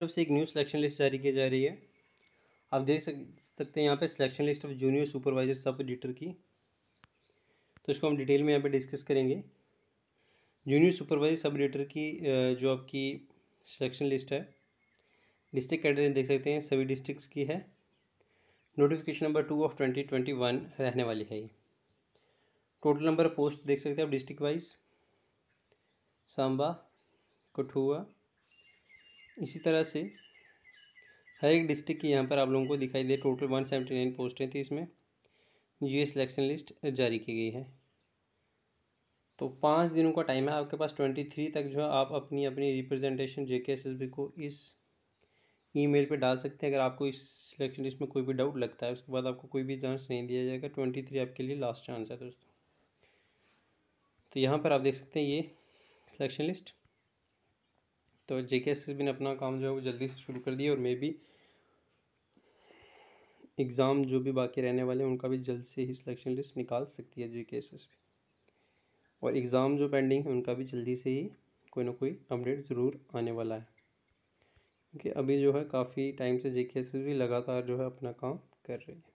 तरफ से एक न्यू सिलेक्शन लिस्ट जारी की जा रही है आप देख सकते हैं यहाँ पे selection list of junior supervisor sub editor की तो इसको हम डिटेल में यहाँ पे डिस्कस करेंगे जूनियर सुपरवाइजर सब एडिटर की जो आपकी सिलेक्शन लिस्ट है डिस्ट्रिक्ट कैटेगरी देख सकते हैं सभी डिस्ट्रिक्स की है notification number two of twenty twenty one रहने वाली है ये टोटल नंबर पोस्ट देख सकते हैं आप डिस्ट्रिक्ट वाइज सांबा कठुआ इसी तरह से हर एक डिस्ट्रिक्ट की यहाँ पर आप लोगों को दिखाई दे टोटल वन सेवेंटी नाइन पोस्टें थी इसमें ये सिलेक्शन लिस्ट जारी की गई है तो पाँच दिनों का टाइम है आपके पास ट्वेंटी थ्री तक जो है आप अपनी अपनी रिप्रेजेंटेशन जे के एस एस बी को इस ईमेल पे डाल सकते हैं अगर आपको इस सिलेक्शन लिस्ट में कोई भी डाउट लगता है उसके बाद आपको कोई भी चांस नहीं दिया जाएगा ट्वेंटी थ्री आपके लिए लास्ट चांस है दोस्तों तो यहाँ पर आप देख सकते हैं ये सिलेक्शन लिस्ट तो जे के एस एस ने अपना काम जो है वो जल्दी से शुरू कर दिया और मे बी एग्ज़ाम जो भी बाकी रहने वाले हैं उनका भी जल्द से ही सिलेक्शन लिस्ट निकाल सकती है जे के एस एस और एग्ज़ाम जो पेंडिंग है उनका भी जल्दी से ही कोई ना कोई अपडेट ज़रूर आने वाला है क्योंकि अभी जो है काफ़ी टाइम से जे के एस एस लगातार जो है अपना काम कर रही है